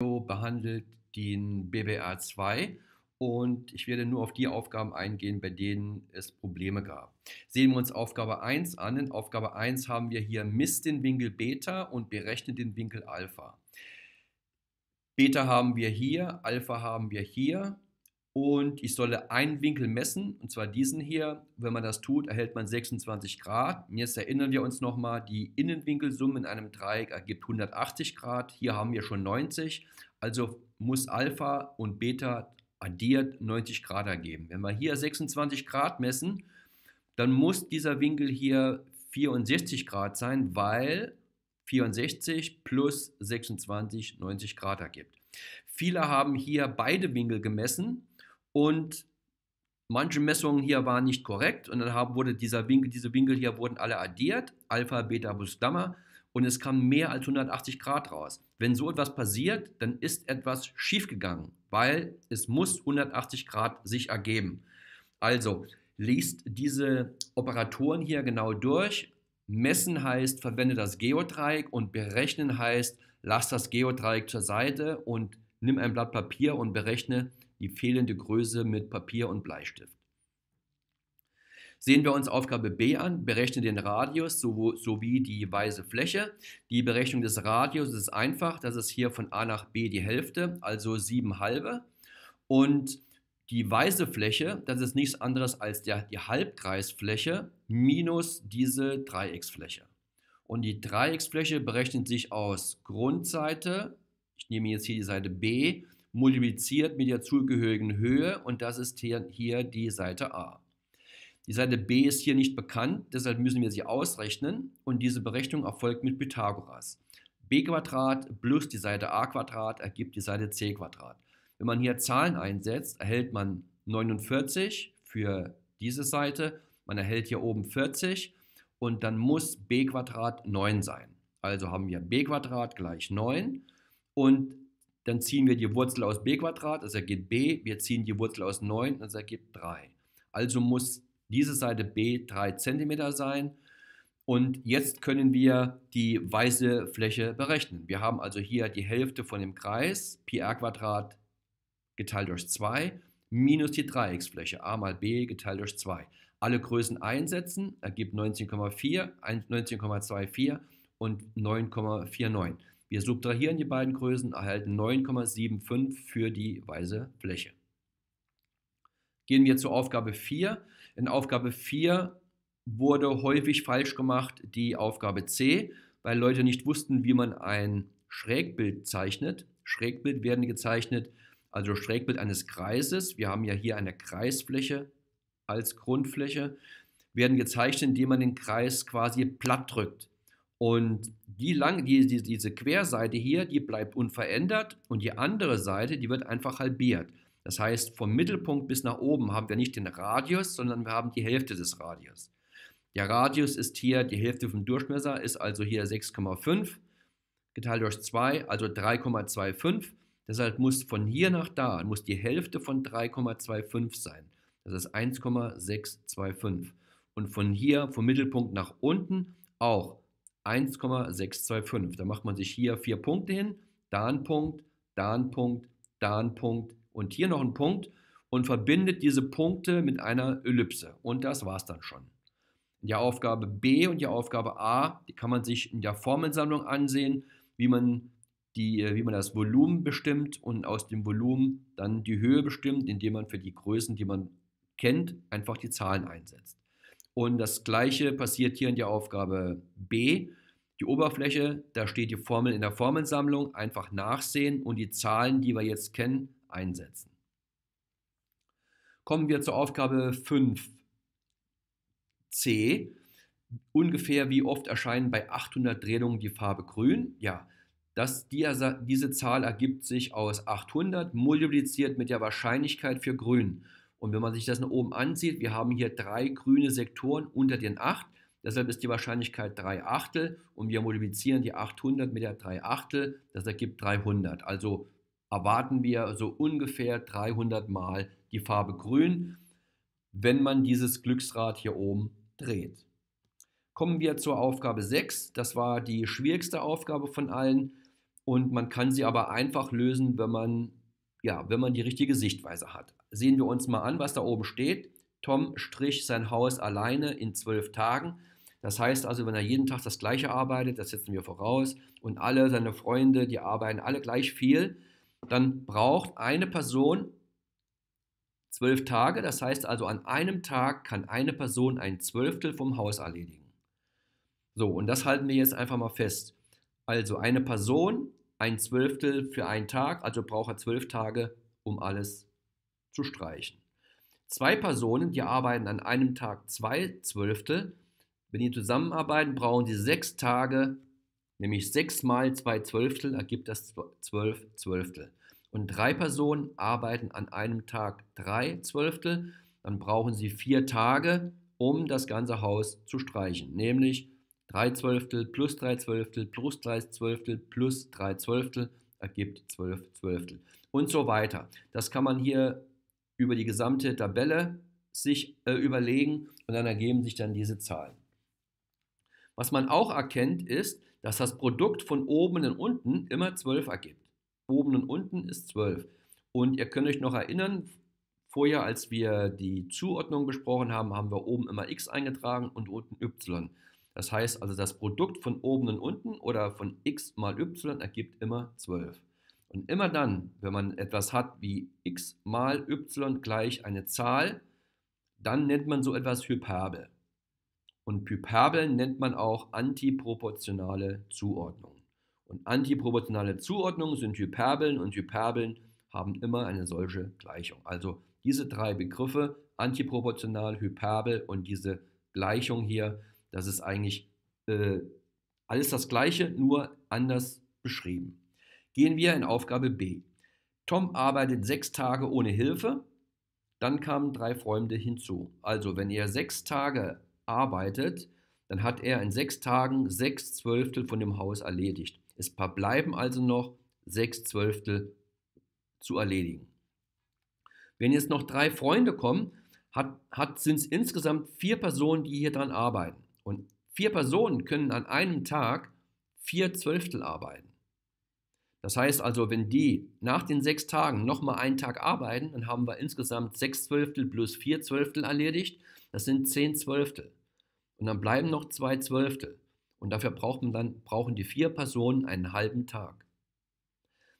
behandelt den BBR 2 und ich werde nur auf die Aufgaben eingehen, bei denen es Probleme gab. Sehen wir uns Aufgabe 1 an. In Aufgabe 1 haben wir hier misst den Winkel Beta und berechnet den Winkel Alpha. Beta haben wir hier, Alpha haben wir hier und ich solle einen Winkel messen, und zwar diesen hier. Wenn man das tut, erhält man 26 Grad. Und jetzt erinnern wir uns nochmal, die Innenwinkelsumme in einem Dreieck ergibt 180 Grad. Hier haben wir schon 90, also muss Alpha und Beta addiert 90 Grad ergeben. Wenn wir hier 26 Grad messen, dann muss dieser Winkel hier 64 Grad sein, weil 64 plus 26 90 Grad ergibt. Viele haben hier beide Winkel gemessen und manche Messungen hier waren nicht korrekt und dann haben, wurde dieser Winkel, diese Winkel hier wurden alle addiert, Alpha, Beta plus Gamma und es kam mehr als 180 Grad raus. Wenn so etwas passiert, dann ist etwas schiefgegangen, weil es muss 180 Grad sich ergeben. Also liest diese Operatoren hier genau durch. Messen heißt, verwende das Geodreieck und berechnen heißt, lass das Geodreieck zur Seite und nimm ein Blatt Papier und berechne die fehlende Größe mit Papier und Bleistift. Sehen wir uns Aufgabe B an, berechne den Radius sowie die weiße Fläche. Die Berechnung des Radius ist einfach, das ist hier von A nach B die Hälfte, also 7 halbe. Und die weiße Fläche, das ist nichts anderes als der, die Halbkreisfläche minus diese Dreiecksfläche. Und die Dreiecksfläche berechnet sich aus Grundseite, ich nehme jetzt hier die Seite B, multipliziert mit der zugehörigen Höhe und das ist hier, hier die Seite a. Die Seite b ist hier nicht bekannt, deshalb müssen wir sie ausrechnen und diese Berechnung erfolgt mit Pythagoras. b plus die Seite a ergibt die Seite c. Wenn man hier Zahlen einsetzt, erhält man 49 für diese Seite, man erhält hier oben 40 und dann muss b 9 sein. Also haben wir b gleich 9 und dann ziehen wir die Wurzel aus b das ergibt b, wir ziehen die Wurzel aus 9, das ergibt 3. Also muss diese Seite b 3 cm sein und jetzt können wir die weiße Fläche berechnen. Wir haben also hier die Hälfte von dem Kreis, πr Quadrat geteilt durch 2, minus die Dreiecksfläche, a mal b geteilt durch 2. Alle Größen einsetzen, ergibt 19,4, 19,24 und 9,49. Wir subtrahieren die beiden Größen, erhalten 9,75 für die weiße Fläche. Gehen wir zur Aufgabe 4. In Aufgabe 4 wurde häufig falsch gemacht die Aufgabe C, weil Leute nicht wussten, wie man ein Schrägbild zeichnet. Schrägbild werden gezeichnet, also Schrägbild eines Kreises. Wir haben ja hier eine Kreisfläche als Grundfläche, werden gezeichnet, indem man den Kreis quasi platt drückt. Und die lang, die, die, diese Querseite hier, die bleibt unverändert und die andere Seite, die wird einfach halbiert. Das heißt, vom Mittelpunkt bis nach oben haben wir nicht den Radius, sondern wir haben die Hälfte des Radius. Der Radius ist hier, die Hälfte vom Durchmesser ist also hier 6,5 geteilt durch 2, also 3,25. Deshalb muss von hier nach da, muss die Hälfte von 3,25 sein. Das ist 1,625. Und von hier, vom Mittelpunkt nach unten, auch 1,625. Da macht man sich hier vier Punkte hin, da ein Punkt, da ein Punkt, da ein Punkt und hier noch ein Punkt und verbindet diese Punkte mit einer Ellipse. Und das war es dann schon. Die Aufgabe B und die Aufgabe A, die kann man sich in der Formelsammlung ansehen, wie man, die, äh, wie man das Volumen bestimmt und aus dem Volumen dann die Höhe bestimmt, indem man für die Größen, die man kennt, einfach die Zahlen einsetzt. Und das gleiche passiert hier in der Aufgabe B. Die Oberfläche, da steht die Formel in der Formelsammlung, einfach nachsehen und die Zahlen, die wir jetzt kennen, einsetzen. Kommen wir zur Aufgabe 5c. Ungefähr wie oft erscheinen bei 800 Drehungen die Farbe grün? Ja, das, die, diese Zahl ergibt sich aus 800 multipliziert mit der Wahrscheinlichkeit für grün. Und wenn man sich das nach oben ansieht, wir haben hier drei grüne Sektoren unter den 8. Deshalb ist die Wahrscheinlichkeit 3 Achtel und wir multiplizieren die 800 mit der 3 Achtel. Das ergibt 300. Also erwarten wir so ungefähr 300 mal die Farbe grün, wenn man dieses Glücksrad hier oben dreht. Kommen wir zur Aufgabe 6. Das war die schwierigste Aufgabe von allen und man kann sie aber einfach lösen, wenn man, ja, wenn man die richtige Sichtweise hat sehen wir uns mal an, was da oben steht. Tom strich sein Haus alleine in zwölf Tagen. Das heißt also, wenn er jeden Tag das Gleiche arbeitet, das setzen wir voraus, und alle seine Freunde, die arbeiten alle gleich viel, dann braucht eine Person zwölf Tage. Das heißt also, an einem Tag kann eine Person ein Zwölftel vom Haus erledigen. So, und das halten wir jetzt einfach mal fest. Also eine Person, ein Zwölftel für einen Tag, also braucht er zwölf Tage, um alles zu streichen. Zwei Personen, die arbeiten an einem Tag zwei Zwölftel. Wenn die zusammenarbeiten, brauchen sie sechs Tage, nämlich sechs mal zwei Zwölftel ergibt das zwölf Zwölftel. Und drei Personen arbeiten an einem Tag drei Zwölftel, dann brauchen sie vier Tage, um das ganze Haus zu streichen, nämlich drei Zwölftel plus drei Zwölftel plus drei Zwölftel plus drei Zwölftel ergibt zwölf Zwölftel und so weiter. Das kann man hier über die gesamte Tabelle sich äh, überlegen und dann ergeben sich dann diese Zahlen. Was man auch erkennt, ist, dass das Produkt von oben und unten immer 12 ergibt. Oben und unten ist 12. Und ihr könnt euch noch erinnern, vorher, als wir die Zuordnung besprochen haben, haben wir oben immer x eingetragen und unten y. Das heißt also, das Produkt von oben und unten oder von x mal y ergibt immer 12. Und immer dann, wenn man etwas hat wie x mal y gleich eine Zahl, dann nennt man so etwas Hyperbel. Und Hyperbel nennt man auch antiproportionale Zuordnungen. Und antiproportionale Zuordnungen sind Hyperbeln und Hyperbeln haben immer eine solche Gleichung. Also diese drei Begriffe, antiproportional, Hyperbel und diese Gleichung hier, das ist eigentlich äh, alles das Gleiche, nur anders beschrieben. Gehen wir in Aufgabe B. Tom arbeitet sechs Tage ohne Hilfe. Dann kamen drei Freunde hinzu. Also, wenn er sechs Tage arbeitet, dann hat er in sechs Tagen sechs Zwölftel von dem Haus erledigt. Es bleiben also noch sechs Zwölftel zu erledigen. Wenn jetzt noch drei Freunde kommen, hat, hat sind es insgesamt vier Personen, die hier dran arbeiten. Und vier Personen können an einem Tag vier Zwölftel arbeiten. Das heißt also, wenn die nach den sechs Tagen nochmal einen Tag arbeiten, dann haben wir insgesamt sechs Zwölftel plus vier Zwölftel erledigt. Das sind zehn Zwölftel. Und dann bleiben noch zwei Zwölftel. Und dafür braucht man dann, brauchen die vier Personen einen halben Tag.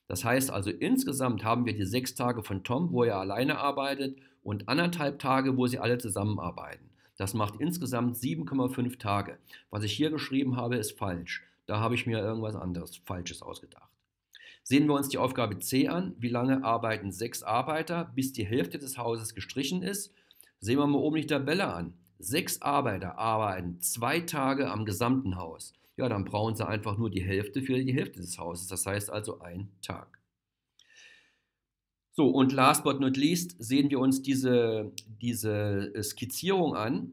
Das heißt also, insgesamt haben wir die sechs Tage von Tom, wo er alleine arbeitet, und anderthalb Tage, wo sie alle zusammenarbeiten. Das macht insgesamt 7,5 Tage. Was ich hier geschrieben habe, ist falsch. Da habe ich mir irgendwas anderes Falsches ausgedacht. Sehen wir uns die Aufgabe C an. Wie lange arbeiten sechs Arbeiter, bis die Hälfte des Hauses gestrichen ist? Sehen wir mal oben die Tabelle an. Sechs Arbeiter arbeiten zwei Tage am gesamten Haus. Ja, dann brauchen sie einfach nur die Hälfte für die Hälfte des Hauses. Das heißt also ein Tag. So, und last but not least sehen wir uns diese, diese äh, Skizzierung an.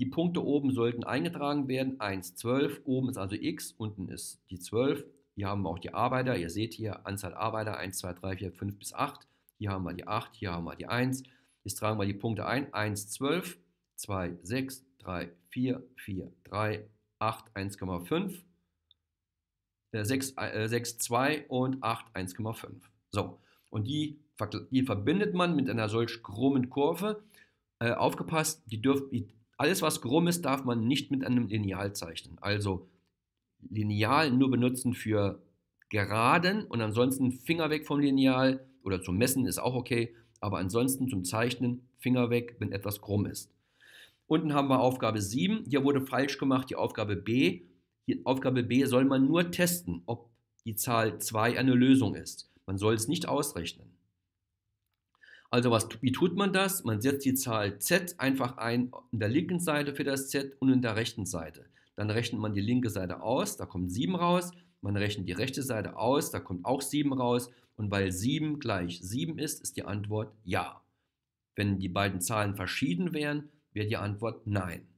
Die Punkte oben sollten eingetragen werden. 1, 12, oben ist also x, unten ist die 12 hier haben wir auch die Arbeiter. Ihr seht hier Anzahl Arbeiter 1, 2, 3, 4, 5 bis 8. Hier haben wir die 8, hier haben wir die 1. Jetzt tragen wir die Punkte ein. 1, 12, 2, 6, 3, 4, 4, 3, 8, 1,5, 6, 6, 2 und 8, 1,5. So, und die, die, verbindet man mit einer solch krummen Kurve. Äh, aufgepasst, die dürft, alles was krumm ist, darf man nicht mit einem Lineal zeichnen. Also Lineal nur benutzen für Geraden und ansonsten Finger weg vom Lineal oder zum Messen ist auch okay, aber ansonsten zum Zeichnen Finger weg, wenn etwas krumm ist. Unten haben wir Aufgabe 7, hier wurde falsch gemacht, die Aufgabe B. Die Aufgabe B soll man nur testen, ob die Zahl 2 eine Lösung ist. Man soll es nicht ausrechnen. Also was, wie tut man das? Man setzt die Zahl z einfach ein in der linken Seite für das z und in der rechten Seite. Dann rechnet man die linke Seite aus, da kommt 7 raus. Man rechnet die rechte Seite aus, da kommt auch 7 raus. Und weil 7 gleich 7 ist, ist die Antwort ja. Wenn die beiden Zahlen verschieden wären, wäre die Antwort nein.